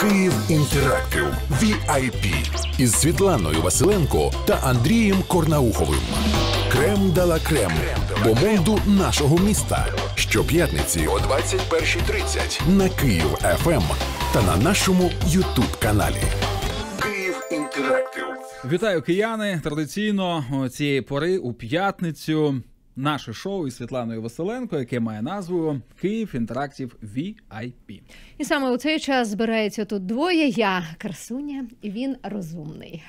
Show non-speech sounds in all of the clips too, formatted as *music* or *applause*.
Київ інтерактив VIP із Світланою Василенко та Андрієм Корнауховим. Крем дала крем по морду нашого міста щоп'ятниці о 21.30 на Київ ФМ ем та на нашому Ютуб каналі. Київ інтерактив. Вітаю кияни традиційно цієї пори у п'ятницю наше шоу із Світланою Василенко, яке має назву Київ інтерактів VIP. І саме у цей час збирається тут двоє. Я красуня, і він розумний.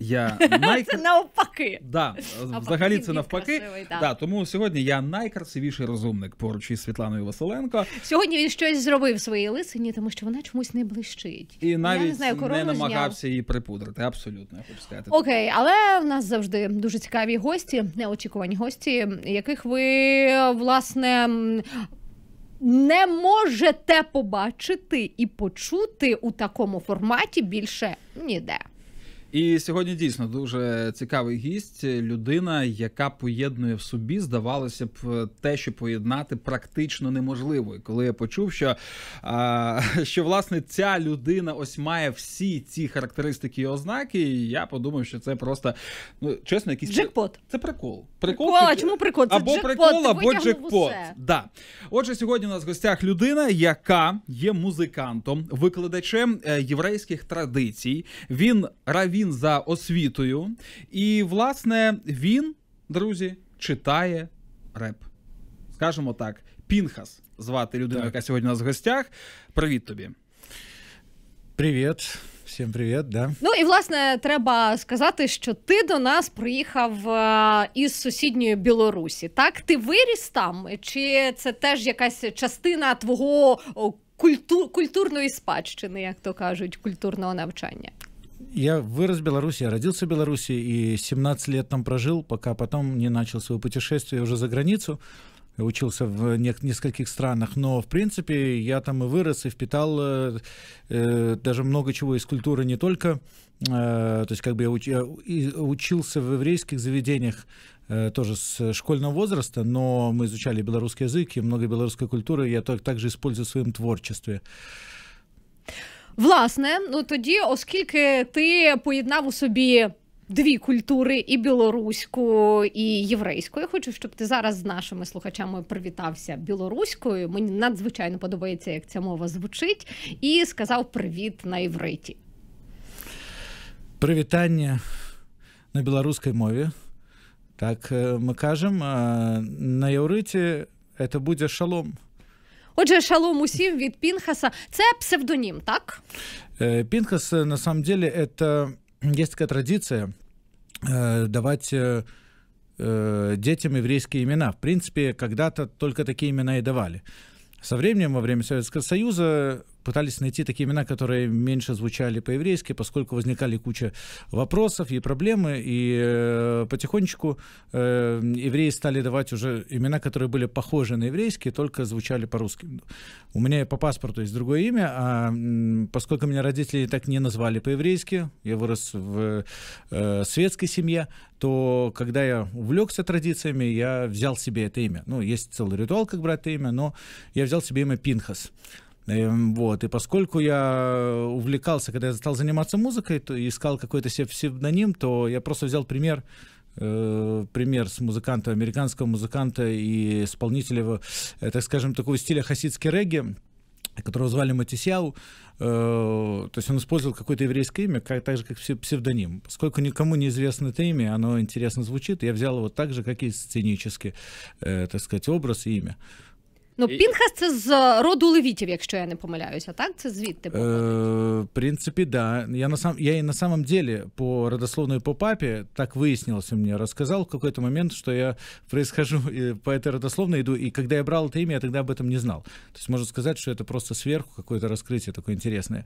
Я най... *laughs* Це навпаки. Да, Взагалі це навпаки. Красивий, да. да. Тому сьогодні я найкрасивіший розумник поруч із Світланою Василенко. Сьогодні він щось зробив своїй лисині, тому що вона чомусь не блищить. І навіть я не, знаю, не намагався зняв. її припудрити. Абсолютно, я хочу сказати. Окей, але в нас завжди дуже цікаві гості, неочікувані гості, яких ви власне. Не можете побачити і почути у такому форматі більше ніде. І сьогодні дійсно дуже цікавий гість, людина, яка поєднує в собі, здавалося б, те, що поєднати практично неможливо. І коли я почув, що а, *laughs* що власне ця людина ось має всі ці характеристики і ознаки, я подумав, що це просто ну чесно, якийсь джекпот. Це прикол. Прикол, прикол а чому прикол? Це або джекпот, прикол, або джекпот. Да. Отже, сьогодні у нас в гостях людина, яка є музикантом, викладачем е, єврейських традицій. Він раві він за освітою, і, власне, він, друзі, читає реп. Скажемо так, Пінхас звати людину, яка сьогодні у нас в гостях. Привіт тобі. Привіт. Всім привіт, да ну і власне треба сказати, що ти до нас приїхав е, із сусідньої Білорусі. Так, ти виріс там, чи це теж якась частина твого культур... культурної спадщини, як то кажуть, культурного навчання? я вырос в Беларуси, я родился в Беларуси и 17 лет там прожил, пока потом не начал свое путешествие уже за границу. учился в нескольких странах, но, в принципе, я там и вырос, и впитал э, э, даже много чего из культуры, не только, э, то есть как бы я, уч, я учился в еврейских заведениях э, тоже с школьного возраста, но мы изучали белорусский язык и много белорусской культуры, я так, также использую в своем творчестве. Власне, ну тоді, оскільки ти поєднав у собі. Дві культури і білоруську, і єврейську. Я хочу, щоб ти зараз з нашими слухачами привітався білоруською. Мені надзвичайно подобається, як ця мова звучить, і сказав привіт на євриті. Привітання на білоруській мові. Так е, ми кажемо. Е, на євриті це буде шалом. Отже, шалом усім від Пінхаса. Це псевдонім, так? Пинхас, на самом деле, это есть такая традиция э, давать э, э, детям еврейские имена. В принципе, когда-то только такие имена и давали. Со временем, во время Советского Союза, пытались найти такие имена, которые меньше звучали по-еврейски, поскольку возникали куча вопросов и проблемы, и э, потихонечку э, евреи стали давать уже имена, которые были похожи на еврейские, только звучали по-русски. У меня по паспорту есть другое имя, а поскольку меня родители так не назвали по-еврейски, я вырос в э, светской семье, то когда я увлекся традициями, я взял себе это имя. Ну, есть целый ритуал, как брать это имя, но я взял себе имя Пинхас. Эм, вот. И поскольку я увлекался, когда я стал заниматься музыкой, то искал какой-то себе псевдоним, то я просто взял пример э, пример с музыканта, американского музыканта и исполнителя, э, так скажем, такого стиля хасидский регги, которого звали Матисяу, э, то есть он использовал какое-то еврейское имя, как, так же, как псевдоним. Поскольку никому не известно это имя, оно интересно звучит, я взял его так же, как и сценически, э, так сказать, образ и имя. Ну, І- Пінхас це з роду левітів, якщо я не помиляюся, так? Це звідти Э, В принципе, да. Я на, сам, я и на самом деле по родословной по папе, так выяснилось у меня, рассказал в какой-то момент, что я происхожу э, по этой родословной иду, и когда я брал это имя, я тогда об этом не знал. То есть можно сказать, что это просто сверху какое-то раскрытие такое интересное.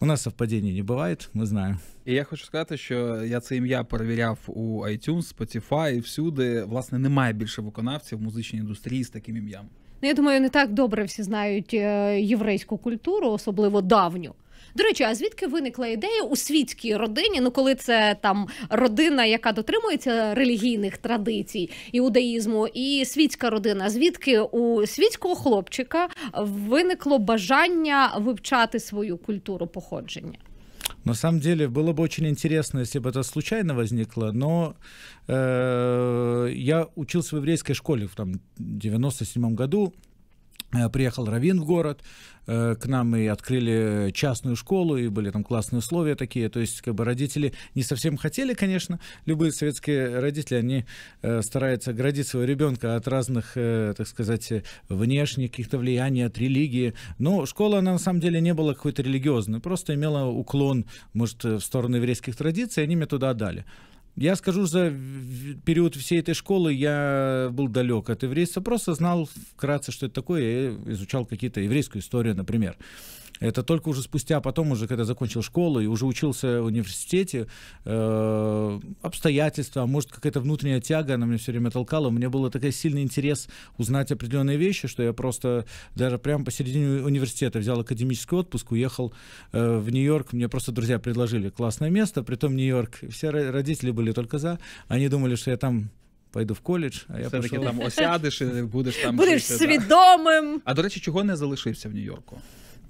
У нас совпадений не бывает, мы знаем. І я хочу сказати, що я це ім'я перевіряв у iTunes, Spotify, всюди. Власне, немає більше виконавців в музичній індустрії з таким ім'ям. Ну, я думаю, не так добре всі знають е, єврейську культуру, особливо давню. До речі, а звідки виникла ідея у світській родині? Ну, коли це там родина, яка дотримується релігійних традицій іудаїзму, і світська родина, звідки у світського хлопчика виникло бажання вивчати свою культуру походження? На самом деле было бы очень интересно, если бы это случайно возникло, но э, я учился в еврейской школе в там, 97 году, Э, приехал Равин в город, э, к нам и открыли частную школу, и были там классные условия такие. То есть, как бы родители не совсем хотели, конечно. Любые советские родители, они э, стараются оградить своего ребенка от разных, так сказать, внешних каких-то влияний, от религии. Но школа, она на самом деле не была какой-то религиозной, просто имела уклон, может, в сторону еврейских традиций, и они меня туда отдали. Я скажу, за период всей этой школы я был далек от еврейства, просто знал вкратце, что это такое, я изучал какие-то еврейскую историю, например. Это только уже спустя, а потом уже, когда закончил школу и уже учился в университете, э, обстоятельства, а может какая-то внутренняя тяга, она меня все время толкала. У меня был такой сильный интерес узнать определенные вещи, что я просто даже прямо посередине университета взял академический отпуск, уехал э, в Нью-Йорк. Мне просто друзья предложили классное место, притом Нью-Йорк. Все родители были только за. Они думали, что я там Пойду в коледж, а я все-таки пошел... там осядеш і будеш там будеш жити, свідомим. Да. А до речі, чого не залишився в Нью-Йорку?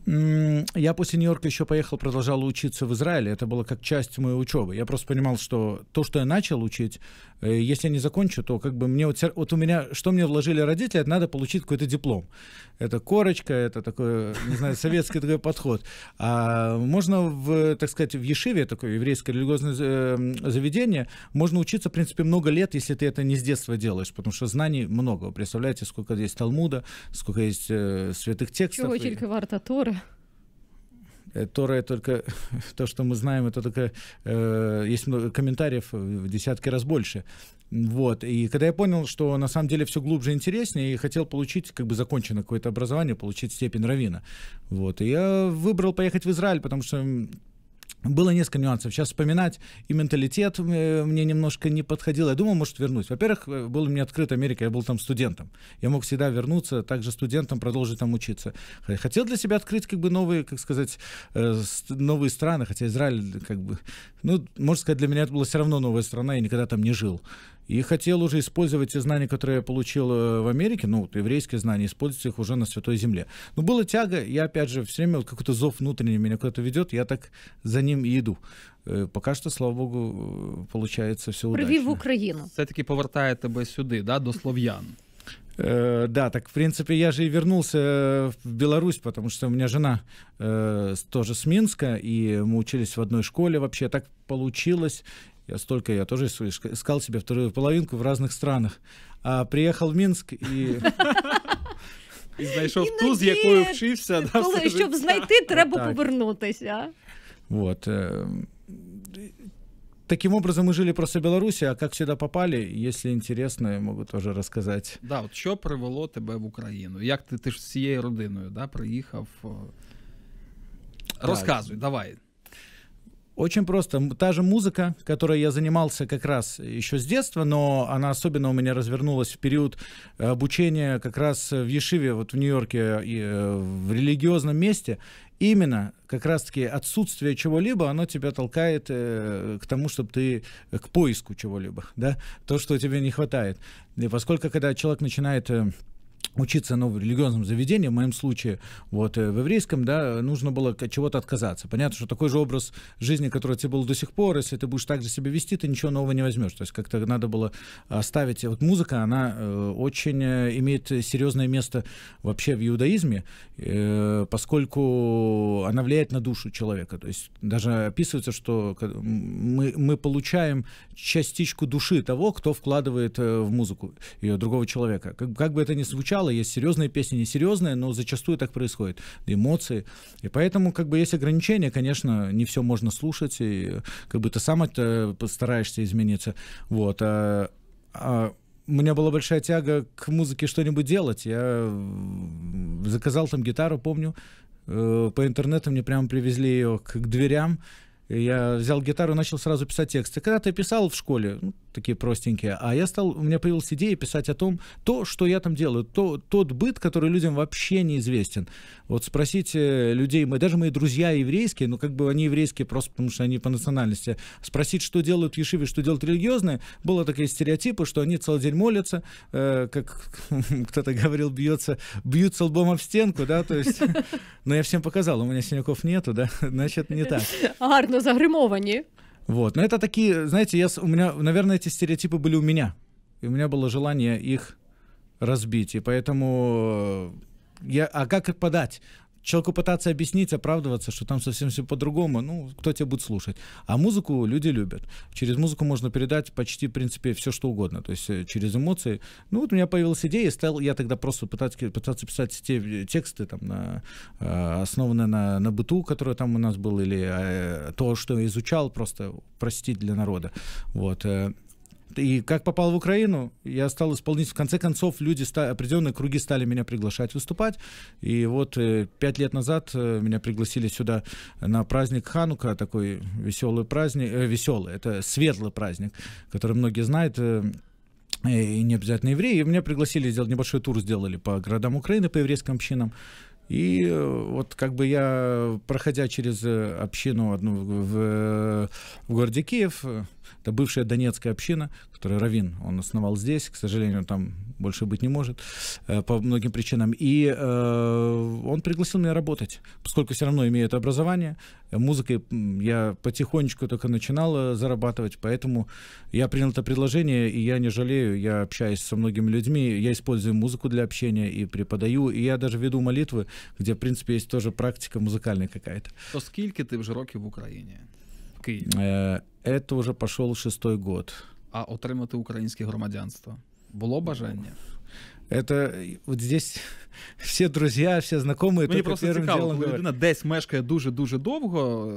я после Нью-Йорка еще поехал, продолжал учиться в Израиле. Это было как часть моей учебы. Я просто понимал, что то, что я начал учить, э, если я не закончу, то как бы мне вот, вот у меня, что мне вложили родители, это надо получить какой-то диплом. Это корочка, это такой, не знаю, советский такой подход. А можно, в, так сказать, в Ешиве, такое еврейское религиозное эм, заведение, можно учиться, в принципе, много лет, если ты это не с детства делаешь, потому что знаний много. представляете, сколько здесь Талмуда, сколько есть э, святых текстов. Чего только варта Торы. Э, Тора только *laughs* то, что мы знаем, это только э, есть много комментариев э, в десятки раз больше. Вот. И когда я понял, что на самом деле все глубже и интереснее, и хотел получить, как бы законченное какое-то образование, получить степень равина. Вот. И я выбрал поехать в Израиль, потому что было несколько нюансов. Сейчас вспоминать и менталитет э, мне немножко не подходил. Я думал, может, вернусь. Во-первых, э, был мне открыт Америка, я был там студентом. Я мог всегда вернуться, также студентом продолжить там учиться. Хотел для себя открыть как бы новые, как сказать, э, новые страны, хотя Израиль как бы, ну, можно сказать, для меня это была все равно новая страна, я никогда там не жил. И хотел уже использовать те знания, которые я получил э, в Америке, ну, еврейские знания, использовать их уже на Святой Земле. Но была тяга, я, опять же, все время вот какой-то зов внутренний меня куда-то ведет, я так за ним и иду. Э, пока что, слава Богу, э, получается все удачно. Привів в Украину. Все-таки повертає тебе сюди, да, до славян. Э, да, так в принципе я же и вернулся в Беларусь, потому что у меня жена э, тоже с Минска, и мы учились в одной школе вообще. Так получилось, я столько, я тоже искал себе вторую половинку в разных странах. А приехал в Минск и І знайшов ту, з якою вчився. Да, Коли, щоб знайти, треба повернутися. А? Вот. Э, таким образом, мы жили просто в Беларуси, а как сюда попали, если интересно, я могу тоже рассказать. Да, вот, что привело тебя в Украину? Як ты, ты ж с цією родиною да, приїхав? Розказуй, давай. Очень просто. Та же музыка, которой я занимался как раз еще с детства, но она особенно у меня развернулась в период э, обучения как раз в Ешиве, вот в Нью-Йорке, и э, в религиозном месте. Именно как раз-таки отсутствие чего-либо, оно тебя толкает э, к тому, чтобы ты э, к поиску чего-либо, *laughs* да, то, что тебе не хватает. И поскольку когда человек начинает э, учиться ну, в религиозном заведении, в моем случае, вот, э, в еврейском, да, нужно было от чего-то отказаться. Понятно, что такой же образ жизни, который тебе был до сих пор, если ты будешь так же себя вести, ты ничего нового не возьмешь. То есть как-то надо было оставить... Вот музыка, она э, очень э, имеет серьезное место вообще в иудаизме, поскольку она влияет на душу человека. То есть даже описывается, что мы, мы получаем частичку души того, кто вкладывает в музыку ее, другого человека. Как, как бы это ни звучало, материала, есть серьезные песни, несерьезные, но зачастую так происходит, эмоции. И поэтому как бы есть ограничения, конечно, не все можно слушать, и как бы ты сам это стараешься измениться. Вот. А, а у меня была большая тяга к музыке что-нибудь делать. Я заказал там гитару, помню, э, по интернету мне прямо привезли ее к дверям. Я взял гитару и начал сразу писать тексты. Когда ты писал в школе, ну, такие простенькие, а я стал, у меня появилась идея писать о том, то, что я там делаю, то, тот быт, который людям вообще неизвестен. Вот спросите э, людей, мы, даже мои друзья еврейские, ну как бы они еврейские просто потому, что они по национальности, спросить, что делают в Ешиве, что делают религиозные, было такие стереотипы, что они целый день молятся, э, как *laughs* кто-то говорил, бьется, бьются лбом об стенку, да, то есть, *laughs* но ну, я всем показал, у меня синяков нету, да, *laughs* значит, не так. Гарно абсолютно загримовані. Вот. Но это такие, знаете, я, у меня, наверное, эти стереотипы были у меня. И у меня было желание их разбить. И поэтому э, я, а как их подать? человеку пытаться объяснить, оправдываться, что там совсем все по-другому, ну, кто тебя будет слушать. А музыку люди любят. Через музыку можно передать почти, в принципе, все, что угодно. То есть э, через эмоции. Ну, вот у меня появилась идея, стал я тогда просто пытаться, пытаться писать те тексты, там, на, э, основанные на, на быту, которое там у нас было, или э, то, что изучал, просто простить для народа. Вот. И как попал в Украину, я стал исполнителем. В конце концов, люди, определенные круги стали меня приглашать выступать. И вот э, пять лет назад э, меня пригласили сюда на праздник Ханука, такой веселый праздник, э, веселый, это светлый праздник, который многие знают, э, и не обязательно евреи. И меня пригласили, сделать небольшой тур сделали по городам Украины, по еврейским общинам. И вот как бы я, проходя через общину одну в, в городе Киев, это бывшая донецкая община, которую Равин, он основал здесь, к сожалению, там больше быть не может э, по многим причинам. И э, он пригласил меня работать, поскольку все равно имеет образование. Музыкой я потихонечку только начинал э, зарабатывать, поэтому я принял это предложение, и я не жалею, я общаюсь со многими людьми, я использую музыку для общения и преподаю, и я даже веду молитвы, где, в принципе, есть тоже практика музыкальная какая-то. То скільки ты вже років в Україні? Києві? Это уже пошел шестой год. А отримати українське громадянство було бажання? Это вот здесь *laughs* всі друзі, всі знайомі. Мені просто цікаво, коли людина десь мешкає дуже дуже довго,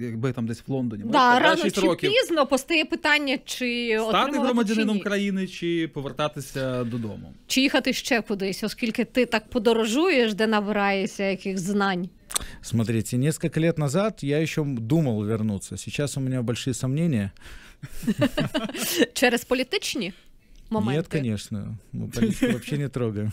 якби там десь в Лондоні. Да, мешкає, рано чи років, пізно постає питання, чи стати громадянином чи країни, чи повертатися додому, чи їхати ще кудись, оскільки ти так подорожуєш, де набираєшся яких знань. Смотрите, несколько лет назад я еще думал вернуться. Сейчас у меня большие сомнения. *laughs* Через політичні? моменти? Ні, звісно, ми політику взагалі не трогаємо.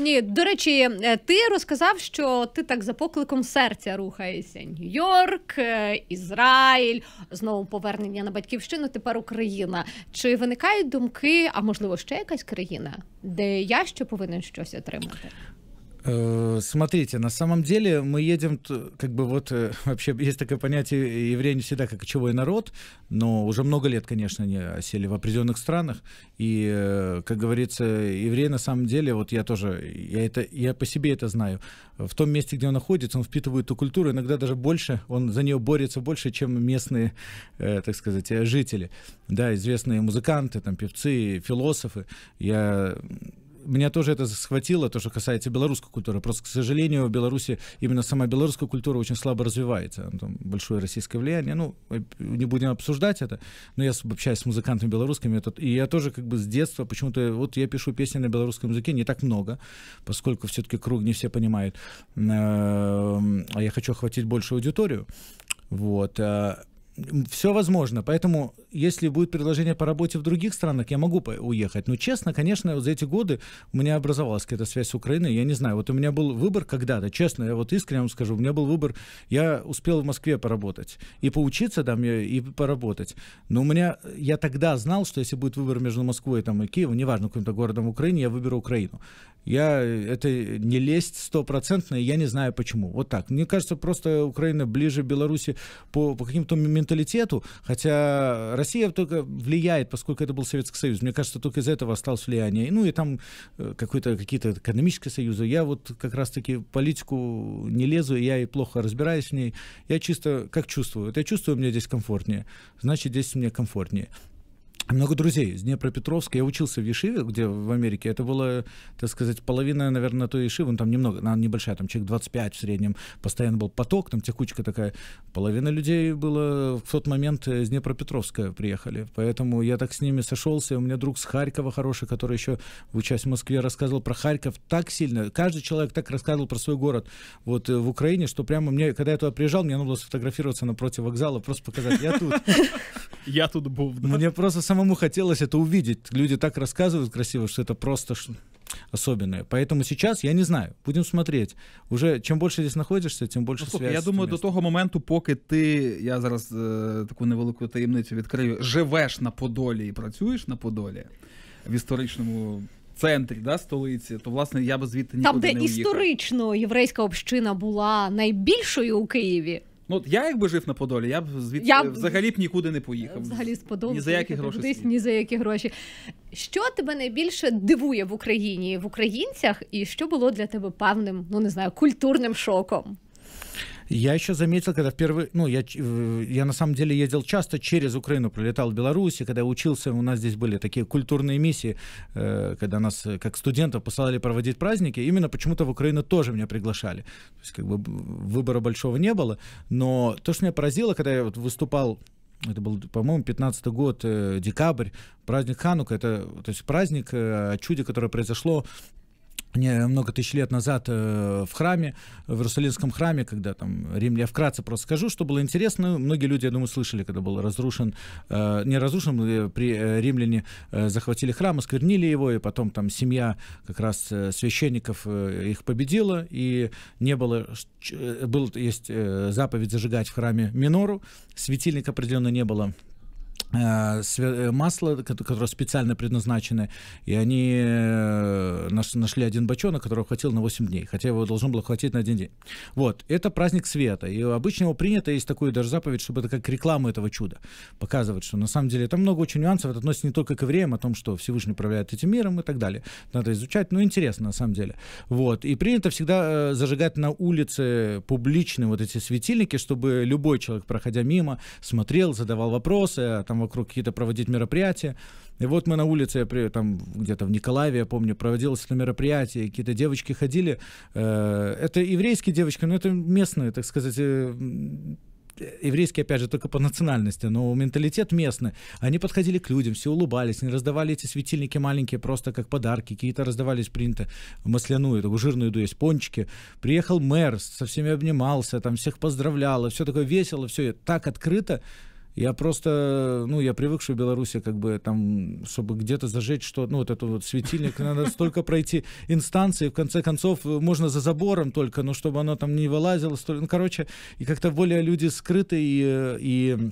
Ні, до речі, е, ти розказав, що ти так за покликом серця рухаєшся. Нью-Йорк, е, Ізраїль, знову повернення на батьківщину, тепер Україна. Чи виникають думки, а можливо ще якась країна, де я ще повинен щось отримати? Э, смотрите, на самом деле мы едем, как бы вот э, *laughs* вообще есть такое понятие э, евреи не всегда как кочевой народ, но уже много лет, конечно, они осели в определенных странах. И, как говорится, евреи на самом деле, вот я тоже, я, это, я по себе это знаю, в том месте, где он находится, он впитывает ту культуру, иногда даже больше, он за нее борется больше, чем местные, так сказать, жители. Да, известные музыканты, там, певцы, философы. Я меня тоже это схватило, то, что касается белорусской культуры. Просто, к сожалению, в Беларуси именно сама белорусская культура очень слабо развивается. Там большое российское влияние. Ну, э, не будем обсуждать это, но я общаюсь с музыкантами белорусскими. и я тоже как бы с детства почему-то... Вот я пишу песни на белорусском языке не так много, поскольку все-таки круг не все понимают. Эм, а я хочу охватить большую аудиторию. Вот. А, все возможно. Поэтому, если будет предложение по работе в других странах, я могу уехать. Но честно, конечно, вот за эти годы у меня образовалась какая-то связь с Украиной. Я не знаю, вот у меня был выбор когда-то, честно, я вот искренне вам скажу, у меня был выбор, я успел в Москве поработать. И поучиться там, и поработать. Но у меня, я тогда знал, что если будет выбор между Москвой там, и Киевом, неважно, каким-то городом Украины, я выберу Украину. Я, это не лезть стопроцентно, я не знаю почему. Вот так. Мне кажется, просто Украина ближе Беларуси по, по каким-то моментам менталитету, хотя Россия только влияет, поскольку это был Советский Союз. Мне кажется, только из этого осталось влияние. Ну и там э, какой-то, какие-то экономические союзы. Я вот как раз-таки политику не лезу, я и плохо разбираюсь в ней. Я чисто как чувствую. Вот я чувствую, мне здесь комфортнее. Значит, здесь мне комфортнее. Много друзей из Днепропетровска. Я учился в Ешиве, где в Америке. Это было, так сказать, половина, наверное, той Ешивы. Ну, там немного, она небольшая, там человек 25 в среднем. Постоянно был поток, там текучка такая. Половина людей было в тот момент из Днепропетровска приехали. Поэтому я так с ними сошелся. У меня друг с Харькова хороший, который еще в учась в Москве рассказывал про Харьков так сильно. Каждый человек так рассказывал про свой город вот э, в Украине, что прямо мне, когда я туда приезжал, мне нужно было сфотографироваться напротив вокзала, просто показать, я тут. *laughs* Я тут был. Мне просто сам самому хотелось это увидеть. Люди так рассказывают красиво, что это просто особенное. Поэтому сейчас я не знаю. Будем смотреть. Уже чим більше здесь знаходишся, тим більше ну, слухай, Я думаю, до того моменту, поки ти я зараз е, таку невелику таємницю відкрию, живеш на Подолі і працюєш на Подолі в історичному. Центрі да столиці, то власне я би звідти нікуди там, де не уїхав. історично єврейська община була найбільшою у Києві. Ну, от я якби жив на Подолі, я б звідси я... взагалі б нікуди не поїхав. Взагалі з Подолу ні за які гроші. Кудись, ні за які гроші. Що тебе найбільше дивує в Україні в українцях, і що було для тебе певним, ну не знаю, культурним шоком? Я еще заметил, когда впервые, ну, я, я на самом деле ездил часто через Украину, пролетал в Беларуси, и когда учился, у нас здесь были такие культурные миссии, э, когда нас э, как студентов посылали проводить праздники, именно почему-то в Украину тоже меня приглашали. То есть как бы выбора большого не было, но то, что меня поразило, когда я вот выступал это был, по-моему, 15 год, э, декабрь, праздник Ханука, это то есть праздник, э, чудо, которое произошло много тысяч лет назад э, в храме, в Иерусалимском храме, когда там Рим, я вкратце просто скажу, что было интересно, многие люди, я думаю, слышали, когда был разрушен, э, не разрушен, э, при римляне захватили храм, осквернили его, и потом там семья как раз священников их победила, и не было, был, есть заповедь зажигать в храме минору, светильник определенно не было Э, э, масло, которое специально предназначено, и они э, нашли один бочонок, которого хватило на 8 дней, хотя его должно было хватить на один день. Вот, это праздник света, и обычно его принято, есть такую даже заповедь, чтобы это как реклама этого чуда показывать, что на самом деле там много очень нюансов, это относится не только к евреям, о том, что Всевышний управляет этим миром и так далее. Надо изучать, но интересно на самом деле. Вот, и принято всегда зажигать на улице публичные вот эти светильники, чтобы любой человек, проходя мимо, смотрел, задавал вопросы, а там там вокруг какие-то проводить мероприятия. И вот мы на улице, я там где-то в Николаеве, я помню, проводилось это мероприятие, какие-то девочки ходили. Э, это еврейские девочки, но это местные, так сказать, э, еврейские, опять же, только по национальности, но менталитет местный. Они подходили к людям, все улыбались, не раздавали эти светильники маленькие просто как подарки, какие-то раздавались принты масляную, такую жирную еду есть, пончики. Приехал мэр, со всеми обнимался, там всех поздравлял, и все такое весело, все так открыто. Я просто, ну, я привык, что в Беларуси как бы там, чтобы где-то зажечь что, ну, вот этот вот светильник, *laughs* надо столько пройти инстанции, в конце концов, э, можно за забором только, но чтобы оно там не вылазило, столько, ну, короче, и как-то более люди скрыты и, э, и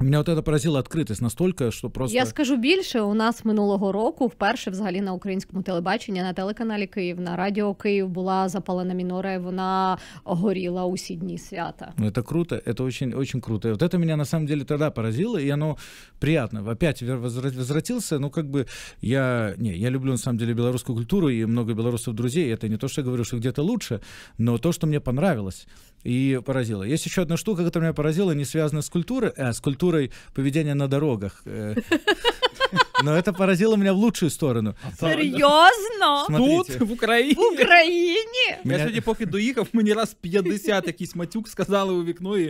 Мене от це поразило відкритість настільки, що просто я скажу більше. У нас минулого року вперше взагалі на українському телебаченні на телеканалі Київ на радіо Київ була запалена мінора. і Вона горіла усі дні свята. Ну, це круто, це очень, очень круто. Вот это меня на самом деле тогда поразило, и оно приятно. Опять возвратился, ну как бы я не я люблю на самом деле белорусскую культуру и много белорусов друзей. Это не то, что я говорю, что где-то лучше, но то, что мне понравилось и поразило. Есть еще одна штука, которая меня поразила, не связана с культурой, а с культурой культурой поведения на дорогах. Э, *laughs* но это поразило меня в лучшую сторону. А Серьезно? *laughs* Смотрите. Тут, в Украине? В Украине? Меня... Я сьогодні, поки доїхав, мені раз 50 якийсь матюк сказали у вікно і,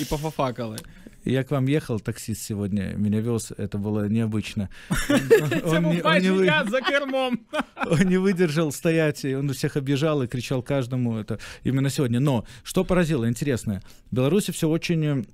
і пофафакали. Я к вам ехал, таксист сегодня меня вез, это было необычно. *laughs* Он, не, за кермом. он не выдержал стоять, и он всех объезжал и кричал каждому. Это именно сегодня. Но что поразило, интересное, в Беларуси все очень э,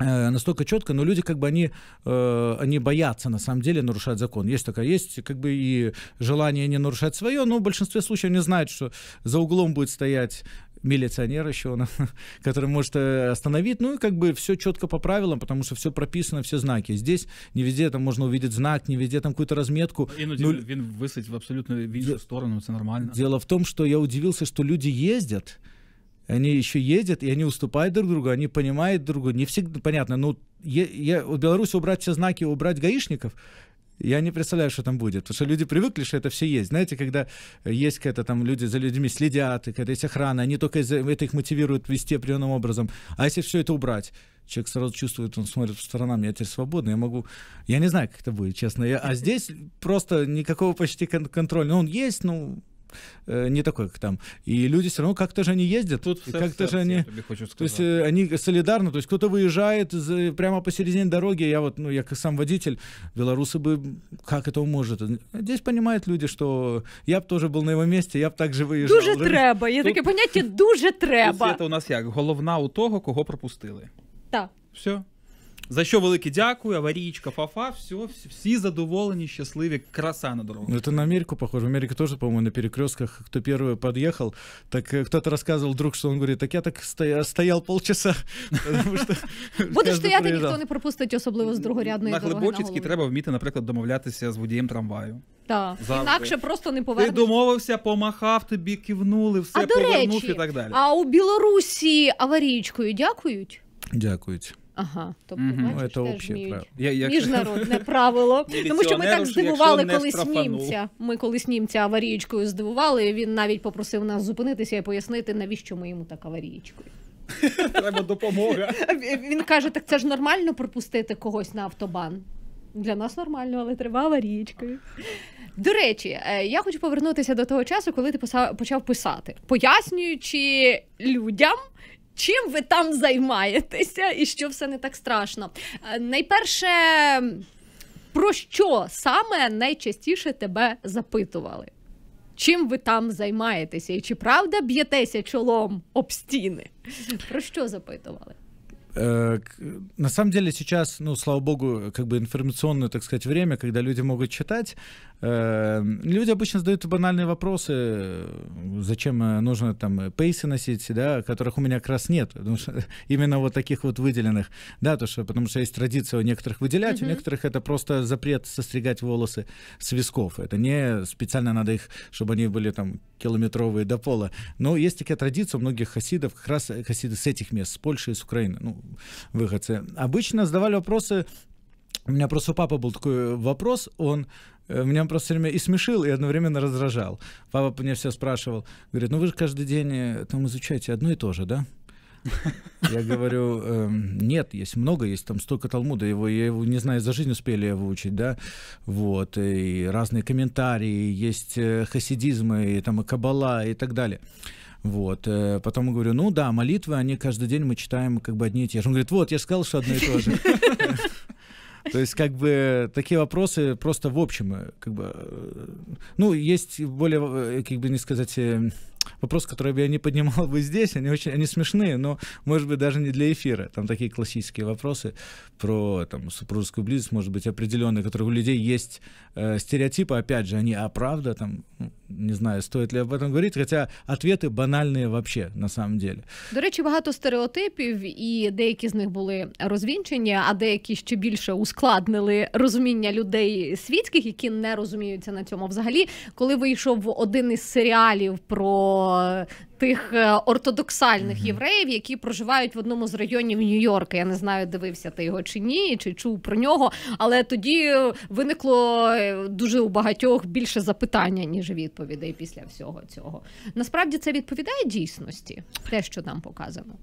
Э, настолько четко, но люди как бы они, э, они боятся на самом деле нарушать закон. Есть такая, есть как бы и желание не нарушать свое, но в большинстве случаев они знают, что за углом будет стоять милиционер еще, он, *laughs* который может э, остановить. Ну и как бы все четко по правилам, потому что все прописано, все знаки. Здесь не везде там можно увидеть знак, не везде там какую-то разметку. Іноді ну, ну він висить в абсолютно в сторону, это нормально. Дело в том, что я удивился, что люди ездят, они еще ездят, и они уступают друг другу, они понимают друг друга. Не всегда понятно. Ну, я, я, в Беларуси убрать все знаки, убрать гаишников, я не представляю, что там будет. Потому что люди привыкли, что это все есть. Знаете, когда есть какая-то там люди за людьми следят, и когда есть охрана, они только из это их мотивируют вести определенным образом. А если все это убрать? Человек сразу чувствует, он смотрит по сторонам, я теперь свободный, я могу... Я не знаю, как это будет, честно. Я... А здесь просто никакого почти кон- контроля. Ну, он есть, ну, Э, не такой, как там. И люди все равно как-то же они ездят. Тут как-то же они... То есть э, они солидарны. То есть кто-то выезжает из, э, прямо посередине дороги. Я вот, ну, я как сам водитель, белорусы бы... Как это может? Здесь понимают люди, что я бы тоже был на его месте, я бы так же виїжджав. Дуже треба. Є Тут- таке поняття дуже треба. это у нас як? Головна у того, кого пропустили. Так. Все. За що велике дякую, аварійка, фафа, все, всі задоволені, щасливі, краса на дорогу. Ну, это на Америку похоже. В Америці теж по моєму на перекрестках, Хто перший під'їхав, так хтось э, розказував друг, що він говорить, так я так стояв полчаса. Будеш стояти, ніхто не пропустить, особливо з другорядної дороги. На Глибочицькій треба вміти, наприклад, домовлятися з водієм трамваю. Так, інакше просто не повернеш. Ти домовився, помахав тобі, кивнули, все повернув і так далі. А у Білорусі аварійкою дякують? Дякують. Ага, тобто угу. бачиш, ну, це теж вміють. Я, як... міжнародне *laughs* правило. Тому що ми так здивували колись німця. Ми колись німця аварієчкою здивували. і Він навіть попросив нас зупинитися і пояснити, навіщо ми йому так аварієчкою. *laughs* Треба допомога. Він каже: так це ж нормально пропустити когось на автобан. Для нас нормально, але треба аварієчкою. До речі, е, я хочу повернутися до того часу, коли ти почав писати, пояснюючи людям, чим ви там займаєтеся, і що все не так страшно. Е, найперше, про що саме найчастіше тебе запитували? Чим ви там займаєтеся? І чи правда б'єтеся чолом об стіни? Про що запитували? Е, на самом деле сейчас, ну, слава богу, как бы информационное, так сказать, время, когда люди могут читать, Эм, люди обычно задают банальные вопросы, зачем э, нужно там э, пейсы носить, да, которых у меня как раз нет, потому что *laughs* именно вот таких вот выделенных, да, то что, потому что есть традиция у некоторых выделять, mm-hmm. у некоторых это просто запрет состригать волосы с висков, это не специально надо их, чтобы они были там километровые до пола, но есть такая традиция у многих хасидов, как раз э, хасиды с этих мест, с Польши, с Украины, ну, выходцы, обычно задавали вопросы у меня просто у папы был такой вопрос, он Э, меня он просто все время и смешил, и одновременно раздражал. Папа меня все спрашивал, говорит, ну вы же каждый день э, там изучаете одно и то же, да? *laughs* Я говорю, эм, нет, есть много, есть там столько Талмуда, его, я его не знаю, за жизнь успели я выучить, да, вот, э, и разные комментарии, есть хасидизмы, и там и кабала, и так далее. Вот. Потом говорю, ну да, молитвы, они каждый день мы читаем как бы одни и те же. Он говорит, вот, я сказал, что одно и то же. *laughs* То есть, как бы, такие вопросы просто в общем, э, как бы, э, ну, есть более, э, как бы, не сказать, вопрос, который я не поднимал бы здесь, они очень, они смешные, но, может быть, даже не для эфира. Там такие классические вопросы про там, супружескую близость, может быть, определенные, которые у людей есть э, стереотипы, опять же, они, оправда а там, не знаю, стоит ли об этом говорить, хоча відповіді банальні вообще на самом деле. До речі, багато стереотипів, і деякі з них були розвінчені, а деякі ще більше ускладнили розуміння людей світських, які не розуміються на цьому. Взагалі, коли вийшов один із серіалів про. Тих е, ортодоксальних mm-hmm. євреїв, які проживають в одному з районів Нью-Йорка. Я не знаю, дивився ти його чи ні, чи чув про нього. Але тоді виникло е, дуже у багатьох більше запитання ніж відповідь. відповідей після всього цього. Насправді це відповідає дійсності, те, що нам показано.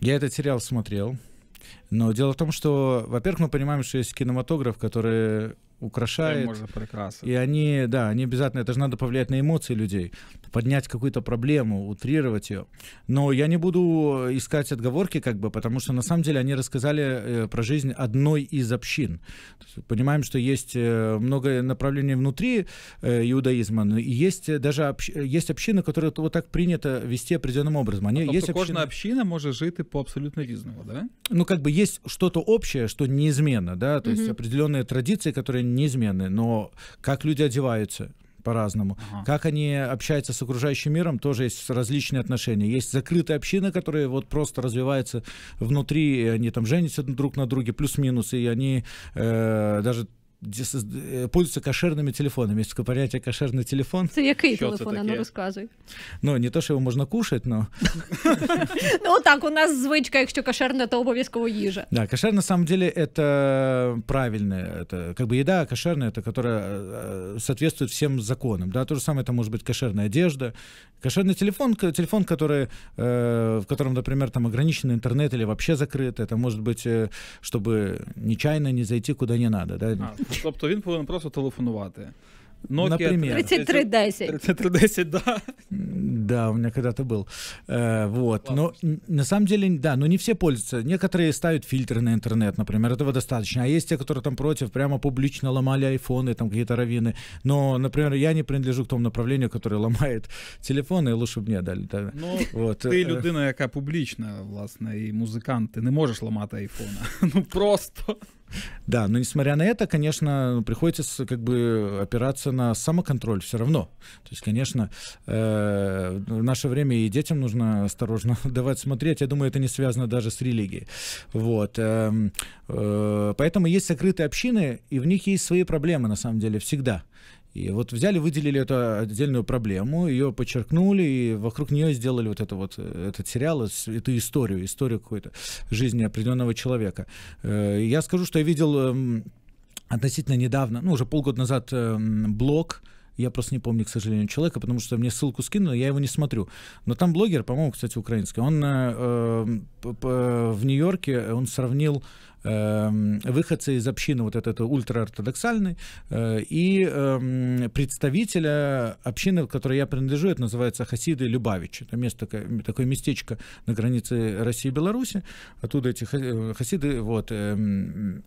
Я этот сериал смотрел, но дело в том, что, во-первых, мы понимаем, что есть кинематограф, который украшает. можно прекрасно. И они, да, они обязательно, это же надо повлиять на эмоции людей поднять какую-то проблему, утрировать ее. Но я не буду э, искать отговорки, как бы, потому что на самом деле они рассказали э, про жизнь одной из общин. Понимаем, что есть э, много направлений внутри иудаизма, но есть даже общ... есть общины, которые вот так принято вести определенным образом. Они а есть тобто, общины... кожна община може жити по абсолютно разному, да? Ну, как бы есть что-то общее, что неизменно, да, то угу. есть определенные традиции, которые неизменны, но как люди одеваются, по-разному. Ага. Как они общаются с окружающим миром, тоже есть различные отношения. Есть закрытые общины, которые вот просто развиваются внутри, они там женятся друг на друге, плюс-минус, и они э, даже Э, пользуються кошерными телефонами. есть таке поняття кошерный телефон. Це який що телефон? Це ну розказуй. Ну не то, що його можна кушати, но *laughs* ну так у нас звичка, якщо кашерна, то обов'язково їжа. Да, кошер на самом деле это правильная, это как бы еда а кошерная, это которая э, соответствует всем законам. Да, то же самое это может быть кошерная одежда, кошерный телефон, телефон, который, э, в котором, например, там ограничен интернет или вообще закрыт. Это может быть, э, чтобы нечаянно не зайти куда не надо. Да? А, Тобто він повинен просто телефонувати. Nokia Например. 3310. 3310, да. Да, у меня когда-то был. Э, вот. Но на самом деле, да, но не все пользуются. Некоторые ставят фильтры на интернет, например, этого достаточно. А есть те, которые там против, прямо публично ломали айфоны, там какие-то равины. Но, например, я не принадлежу к тому направлению, которое ломает *laughs* телефони, лучше бы мне дали. Да. Ну, вот. ты людина, э. яка публічна, власне, и музыкант ты не можешь ломать айфона. *laughs* ну просто. Да, но несмотря на это, конечно, приходится как бы опираться на самоконтроль все равно. То есть, конечно, э, в наше время и детям нужно осторожно *laughs* давать смотреть. Я думаю, это не связано даже с религией. Вот. Эм, э, поэтому есть сокрытые общины, и в них есть свои проблемы, на самом деле, всегда. И вот взяли, выделили эту отдельную проблему, ее подчеркнули, и вокруг нее сделали вот это вот, э, этот сериал, эту историю, историю какой-то жизни определенного человека. Э, я скажу, что я видел эм, относительно недавно, ну, уже полгода назад эм, блог, я просто не помню, к сожалению, человека, потому что мне ссылку скинули, я его не смотрю. Но там блогер, по-моему, кстати, украинский, он э, э в Нью-Йорке, он сравнил Эм, выходцы из общины вот этот ультраортодоксальный, э, и эм, представителя общины, к которой я принадлежу, это называется Хасиды Любавичи, Это место, такое местечко на границе России и Беларуси. Оттуда эти э, хасиды, вот, эм,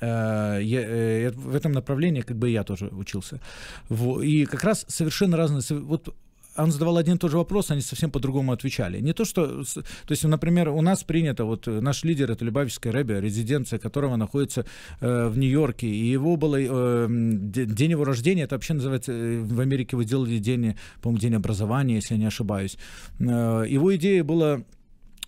э, я, в этом направлении как бы я тоже учился. И как раз совершенно разные... Вот он задавал один и тот же вопрос, они совсем по-другому отвечали. Не то, что... То есть, например, у нас принято, вот э, наш лидер, это Любавичская Рэбби, резиденция которого находится э, в Нью-Йорке, и его было... Э, день его рождения, это вообще называется... Э, в Америке вы делали день, по-моему, день образования, если я не ошибаюсь. Э, его идея была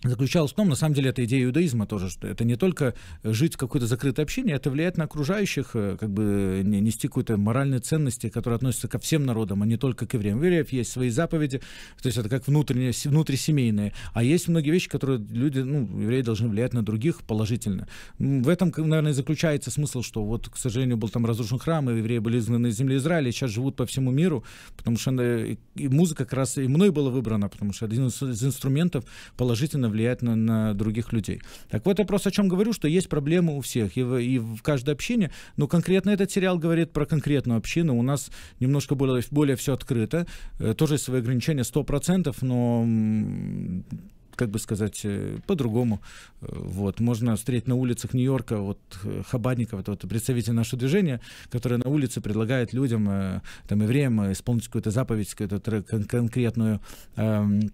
заключалась в том, на самом деле, это идея иудаизма тоже, что это не только жить в какой-то закрытой общине, это влияет на окружающих, э, как бы э, нести какую-то моральные ценности, которые относятся ко всем народам, а не только к евреям. У евреев есть свои заповеди, то есть это как внутренние, внутрисемейные, а есть многие вещи, которые люди, ну, евреи должны влиять на других положительно. В этом, наверное, заключается смысл, что вот, к сожалению, был там разрушен храм, и евреи были изгнаны из земли Израиля, и сейчас живут по всему миру, потому что э, и музыка как раз и мной была выбрана, потому что один из инструментов положительно негативно влияет на, на других людей. Так вот, я просто о чем говорю, что есть проблемы у всех, и в, и в каждой общине, но конкретно этот сериал говорит про конкретную общину, у нас немножко более, более все открыто, э, тоже свои ограничения 100%, но как бы сказать, э, по-другому. Э, вот. Можно встретить на улицах Нью-Йорка вот Хабадников, это вот представитель нашего движения, который на улице предлагает людям, там, евреям исполнить какую-то заповедь, какую-то конкретную эм,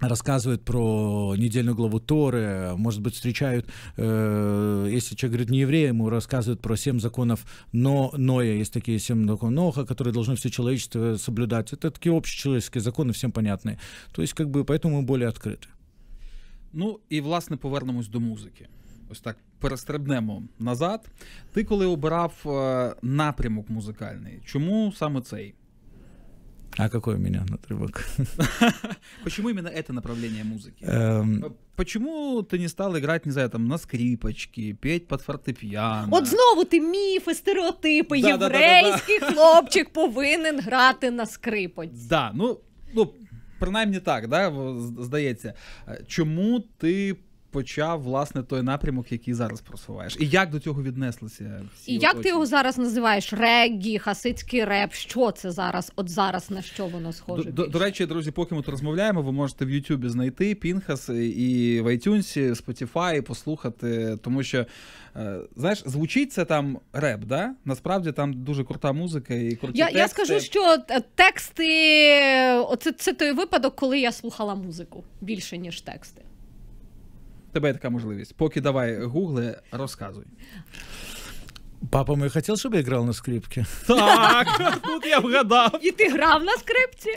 рассказывают про недельную главу Торы, может быть, встречают, э, если человек говорит не еврей, ему рассказывают про семь законов но, Ноя, есть такие семь законов Ноха, которые должны все человечество соблюдать. Это такие общечеловеческие законы, всем понятные. То есть, как бы, поэтому мы более открыты. Ну, и власне, повернемось до музики. Ось так перестрибнемо назад. Ти коли обирав напрямок музикальний, чому саме цей? А какой у меня отрывок? *laughs* Почему именно это направление музыки? Эм. Э, почему ты не стал играть, не знаю, там, на скрипочке, петь под фортепіано? От знову ти міфи, стереотипи, єврейський *laughs* хлопчик повинен грати на скрипочці. Да, ну, ну, принаймні так, да, здається. Чому ти почав власне той напрямок, який зараз просуваєш, і як до цього віднеслися? Всі і як ти його зараз називаєш? Регі, хасидський реп? Що це зараз? От зараз на що воно схоже? До, до, до речі, друзі, поки ми тут розмовляємо, ви можете в Ютубі знайти Пінхас і в iTunes, Spotify, послухати, тому що е, знаєш, звучить це там реп, да насправді там дуже крута музика і круті я, тексти. Я скажу, що е, тексти, оце це той випадок, коли я слухала музику більше ніж тексти. тебе є така можливість. Поки давай гугли, розказуй. Папа мой хотел, чтобы я играл на скрипке. Так, *laughs* тут я вгадав. И ты играл на скрипке?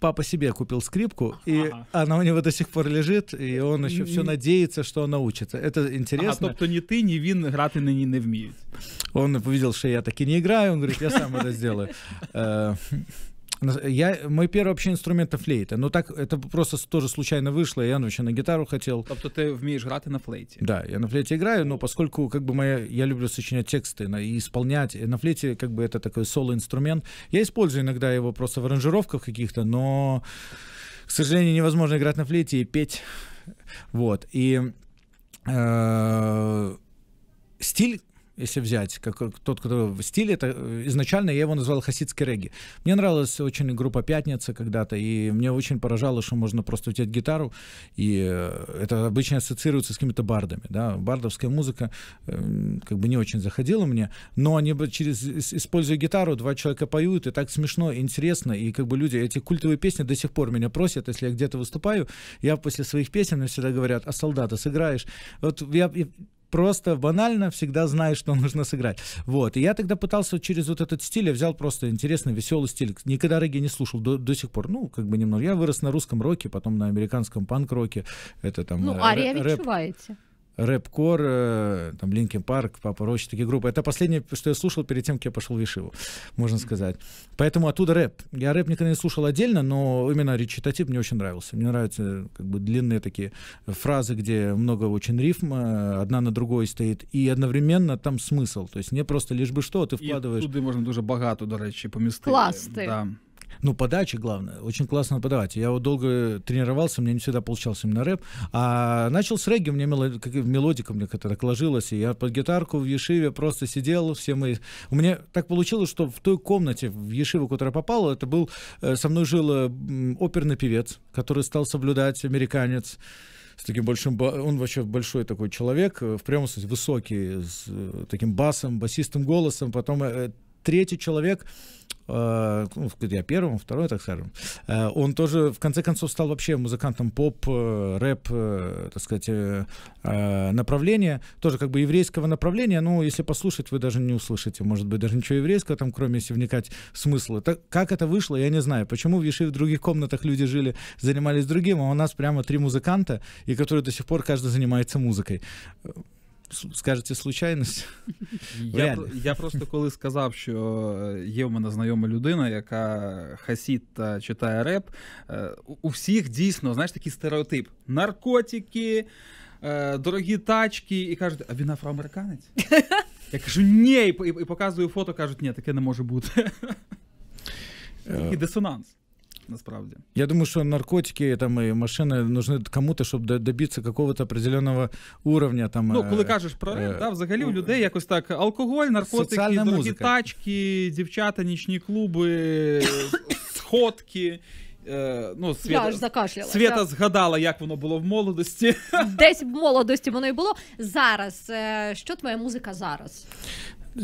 Папа себе купил скрипку, и ага. она у него до сих пор лежит, и он еще все надеется, что он научится. Это интересно. Ага, тобто не ты, не вин, играть на ней не вміють. Он увидел, что я таки не играю, он говорит, я сам это сделаю. Я, мой первый вообще инструмент это флейта. Ну так это просто тоже случайно вышло. Я ночью ну, на гитару хотел. Тобто ты вмієш грати на флейте? Да, я на флейте играю, но поскольку как бы моя, я люблю сочинять тексты на, и исполнять. И на флейте как бы это такой соло-инструмент. Я использую иногда его просто в аранжировках каких-то, но, к сожалению, невозможно играть на флейте и петь. Вот. И э, стиль если взять, как тот, который в стиле, это э, изначально я его назвал хасидский регги. Мне нравилась очень группа «Пятница» когда-то, и мне очень поражало, что можно просто взять гитару, и э, это обычно ассоциируется с какими-то бардами, да, бардовская музыка эм, как бы не очень заходила мне, но они через, используя гитару, два человека поют, и так смешно, интересно, и как бы люди, эти культовые песни до сих пор меня просят, если я где-то выступаю, я после своих песен мне всегда говорят, а солдата сыграешь? Вот я, просто банально всегда знаешь, что нужно сыграть. Вот. И я тогда пытался через вот этот стиль, я взял просто интересный, веселый стиль. Никогда регги не слушал до, до сих пор. Ну, как бы немного. Я вырос на русском роке, потом на американском панк-роке. Это там... Ну, э, ария рэп. А Вечуваете рэп-кор, э, там, Линкен Парк, Папа Роч, такие группы. Это последнее, что я слушал перед тем, как я пошел в Вишиву, можно сказать. Поэтому оттуда рэп. Я рэп никогда не слушал отдельно, но именно речитатив мне очень нравился. Мне нравятся как бы длинные такие фразы, где много очень рифм, одна на другой стоит, и одновременно там смысл. То есть не просто лишь бы что, а ты вкладываешь. И оттуда можно тоже богато, до поместить. Класс ты. Да. Ну, подача, главное. Очень классно подавать. Я вот долго тренировался, мне не всегда получался именно рэп. А начал с регги, мне мелодика, как, мелодика мне как-то так ложилась. И я под гитарку в Ешиве просто сидел, все мы... У меня так получилось, что в той комнате в Ешиву, которая попала, это был... Э, со мной жил э, оперный певец, который стал соблюдать, американец с таким большим, он вообще большой такой человек, э, в прямом смысле высокий, с таким басом, басистым голосом, потом третий человек, э, ну я первым, второй, так скажем, э, он тоже, в конце концов, стал вообще музыкантом поп, э, рэп, так сказать, направления, тоже как бы еврейского направления, Ну если послушать, вы даже не услышите, может быть, даже ничего еврейского там, кроме если вникать в смысл. Так, как это вышло, я не знаю, почему в Еши в других комнатах люди жили, занимались другим, а у нас прямо три музыканта, и которые до сих пор каждый занимается музыкой. Скажете, случайність? *laughs* Я я просто коли сказав, що е, є в мене знайома людина, яка хасіт та читає реп. Е, у всіх дійсно знаєш такий стереотип: наркотики, е, дорогі тачки, і кажуть, а він афроамериканець? *laughs* Я кажу, ні, і показую фото, кажуть, ні, таке не може бути. Такий дисонанс насправді. Я думаю, що наркотики там і машини нужны кому-то, щоб добиться какого-то определенного уровня. Там, ну, коли е, кажеш про рим, е, да, взагалі у ну, людей якось так: алкоголь, наркотики, дорогі музика. тачки, дівчата, нічні клуби, *laughs* сходки. Е, ну, Свята, Я аж закашлялася. Свята згадала, як воно було в молодості. Десь в молодості воно і було. Зараз. Що твоя музика зараз?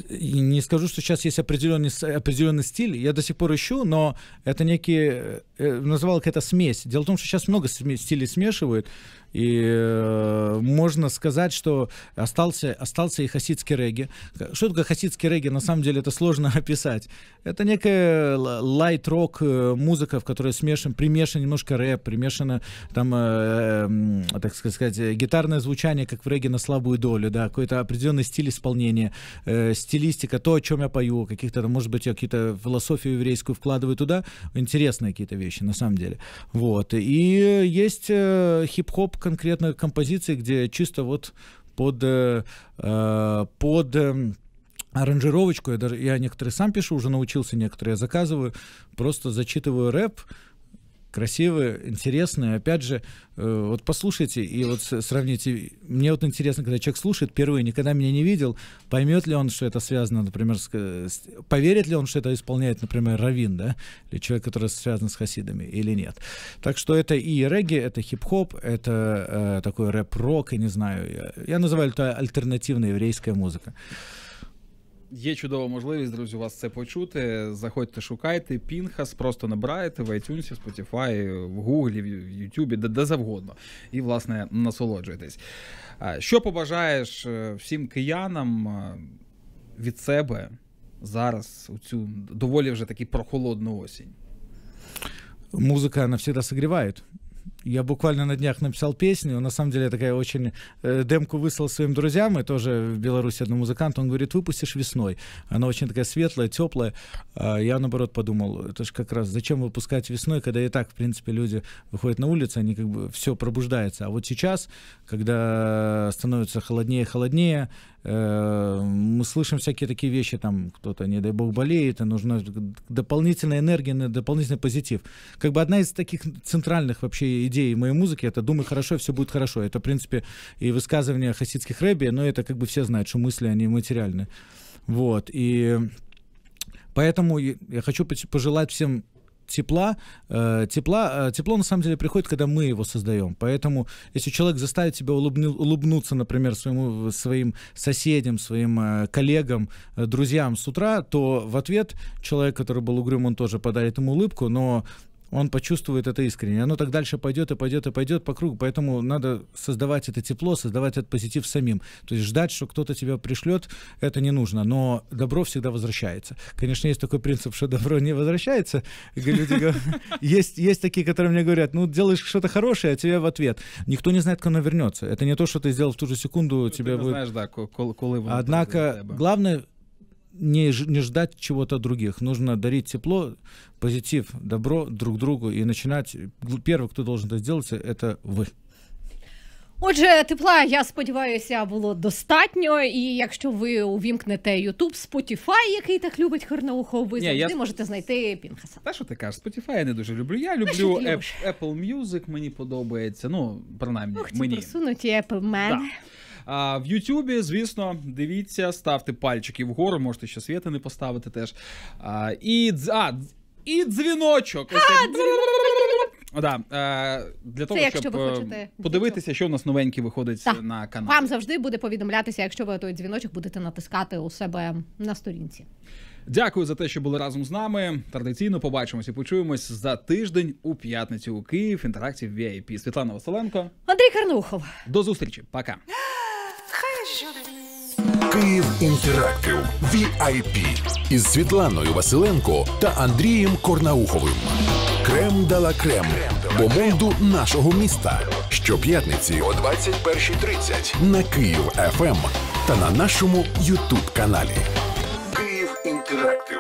И не скажу, что сейчас есть определенный, определенный стиль, я до сих пор ищу, но это некий э, э, называл это смесь. Дело в том, что сейчас много стилей смешивают. И э, можно сказать, что остался, остался и хасидский регги. Что такое хасидский регги? На самом деле это сложно *laughs* описать. Это некая лайт-рок э, музыка, в которой смешан, примешан немножко рэп, примешано там, э, э, так сказать, гитарное звучание, как в регги на слабую долю, да, какой-то определенный стиль исполнения, э, стилистика, то, о чем я пою, каких-то, может быть, я какие-то философию еврейскую вкладываю туда, интересные какие-то вещи, на самом деле. Вот. И есть э, хип-хоп конкретно композиций, где чисто вот под, э, э под э, аранжировочку, я даже я некоторые сам пишу, уже научился, некоторые я заказываю, просто зачитываю рэп, красивые, интересные. Опять же, э, вот послушайте и вот сравните. Мне вот интересно, когда человек слушает впервые, никогда меня не видел, поймет ли он, что это связано, например, с... поверит ли он, что это исполняет, например, Равин, да, или человек, который связан с хасидами, или нет. Так что это и регги, это хип-хоп, это э, такой рэп-рок, я не знаю. Я, я называю это альтернативная еврейская музыка. Є чудова можливість, друзі, у вас це почути. Заходьте, шукайте Пінхас, просто набираєте в iTunes, Spotify, в Google, в YouTube, де, де завгодно. І, власне, насолоджуйтесь. Що побажаєш е, всім киянам е, від себе зараз, у цю доволі вже таки прохолодну осінь? Музика навсегда согревает. я буквально на днях написал песню, на самом деле я такая очень... Э, демку выслал своим друзьям, и тоже в Беларуси одному музыканту, он говорит, выпустишь весной. Она очень такая светлая, теплая. А я, наоборот, подумал, это же как раз зачем выпускать весной, когда и так, в принципе, люди выходят на улицу, они как бы все пробуждается. А вот сейчас, когда становится холоднее и холоднее, э, мы слышим всякие такие вещи, там кто-то, не дай бог, болеет, и нужна дополнительная энергия, дополнительный позитив. Как бы одна из таких центральных вообще идей и моей музыки, это «Думай хорошо, все будет хорошо». Это, в принципе, и высказывание хасидских рэби, но это как бы все знают, что мысли, они материальны. Вот, и поэтому я хочу пожелать всем тепла, э, тепла, э, тепло на самом деле приходит, когда мы его создаем. Поэтому, если человек заставит тебя улыбнуться, например, своему, своим соседям, своим э, коллегам, друзьям с утра, то в ответ человек, который был угрюм, он тоже подарит ему улыбку, но он почувствует это искренне. Оно так дальше пойдет и пойдет и пойдет по кругу, поэтому надо создавать это тепло, создавать этот позитив самим. То есть ждать, что кто-то тебя пришлет, это не нужно, но добро всегда возвращается. Конечно, есть такой принцип, что добро не возвращается. Люди *laughs* есть, есть такие, которые мне говорят, ну, делаешь что-то хорошее, а тебе в ответ. Никто не знает, когда оно вернется. Это не то, что ты сделал в ту же секунду, ну, тебе будет... знаешь, да, коли Однако, главное, не, не ждать чего-то других. Нужно дарить тепло, позитив, добро друг другу и начинать. Первый, кто должен это сделать, это вы. Отже, тепла, я сподіваюся, було достатньо. І якщо ви увімкнете YouTube, Spotify, який так любить Хорноухов, ви завжди я... можете знайти Пінхаса. Та що ти кажеш, Spotify я не дуже люблю. Я *laughs* люблю Apple Music, мені подобається. Ну, принаймні, Ох, мені. просунуті Apple Man. Да. А в Ютубі, звісно, дивіться, ставте пальчики вгору, можете ще світи не поставити теж. А, І а, і дзвіночок. А, Да, е, Для того, якщо щоб ви е, хочете подивитися, що в нас новеньке виходить Так. на канал. Вам завжди буде повідомлятися, якщо ви той дзвіночок будете натискати у себе на сторінці. Дякую за те, що були разом з нами. Традиційно побачимося, і почуємось за тиждень у п'ятницю у Київ. Інтерактів VIP. Світлана Василенко. Андрій Карнухов. До зустрічі. Пока. Київ інтерактив VIP із Світланою Василенко та Андрієм Корнауховим. Крем дала крем Бо морду нашого міста щоп'ятниці о 21.30 на Київ ФМ ем та на нашому Ютуб каналі. Київ інтерактив.